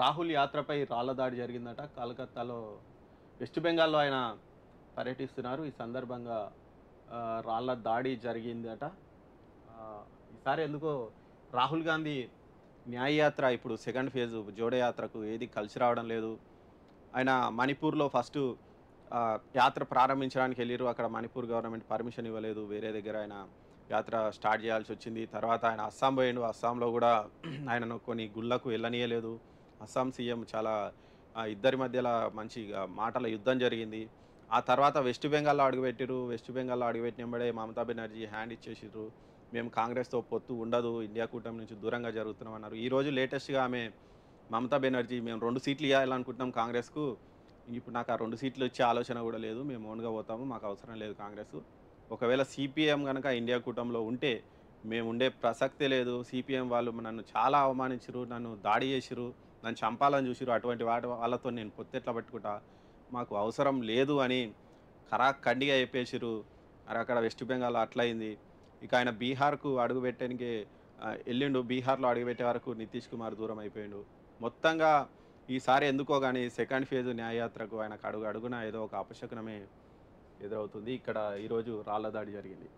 రాహుల్ యాత్రపై రాళ్లదాడి జరిగిందట కలకత్తాలో వెస్ట్ బెంగాల్లో ఆయన పర్యటిస్తున్నారు ఈ సందర్భంగా రాళ్ల దాడి జరిగిందట ఈసారి ఎందుకో రాహుల్ గాంధీ న్యాయయాత్ర ఇప్పుడు సెకండ్ ఫేజ్ జోడయాత్రకు ఏది కలిసి రావడం లేదు ఆయన మణిపూర్లో ఫస్ట్ యాత్ర ప్రారంభించడానికి వెళ్ళారు అక్కడ మణిపూర్ గవర్నమెంట్ పర్మిషన్ ఇవ్వలేదు వేరే దగ్గర ఆయన యాత్ర స్టార్ట్ చేయాల్సి వచ్చింది తర్వాత ఆయన అస్సాం పోయిండు అస్సాంలో కూడా ఆయనను కొన్ని గుళ్ళకు వెళ్ళనీయలేదు అస్సాం సీఎం చాలా ఇద్దరి మధ్యలో మంచి మాటల యుద్ధం జరిగింది ఆ తర్వాత వెస్ట్ బెంగాల్లో అడుగుపెట్టిరు వెస్ట్ బెంగాల్లో అడుగుపెట్టినబడే మమతా బెనర్జీ హ్యాండ్ ఇచ్చేసారు మేము కాంగ్రెస్తో పొత్తు ఉండదు ఇండియా కూటమి నుంచి దూరంగా జరుగుతున్నాం అన్నారు ఈరోజు లేటెస్ట్గా ఆమె మమతా బెనర్జీ మేము రెండు సీట్లు ఇవ్వాలనుకుంటున్నాం కాంగ్రెస్కు ఇప్పుడు నాకు ఆ రెండు సీట్లు వచ్చే ఆలోచన కూడా లేదు మేము ఓన్గా పోతాము మాకు అవసరం లేదు కాంగ్రెస్ ఒకవేళ సిపిఎం కనుక ఇండియా కూటమిలో ఉంటే మేము ఉండే ప్రసక్తే లేదు సిపిఎం వాళ్ళు నన్ను చాలా అవమానించరు నన్ను దాడి చేసిరు నన్ను చంపాలని చూసిరు అటువంటి వాటి వాళ్ళతో నేను పొత్తిట్ల పట్టుకుంటా మాకు అవసరం లేదు అని కరాఖండిగా చెప్పేసిరు మరి అక్కడ వెస్ట్ బెంగాల్ అట్లయింది ఇక ఆయన బీహార్కు అడుగు పెట్టడానికి వెళ్ళిండు బీహార్లో అడుగుపెట్టే వరకు నితీష్ కుమార్ దూరం అయిపోయిండు మొత్తంగా ఈసారి ఎందుకో కానీ సెకండ్ ఫేజ్ న్యాయయాత్రకు ఆయనకు అడుగు అడుగున ఏదో ఒక అపశకునమే ఎదురవుతుంది ఇక్కడ ఈరోజు రాళ్ల దాడి జరిగింది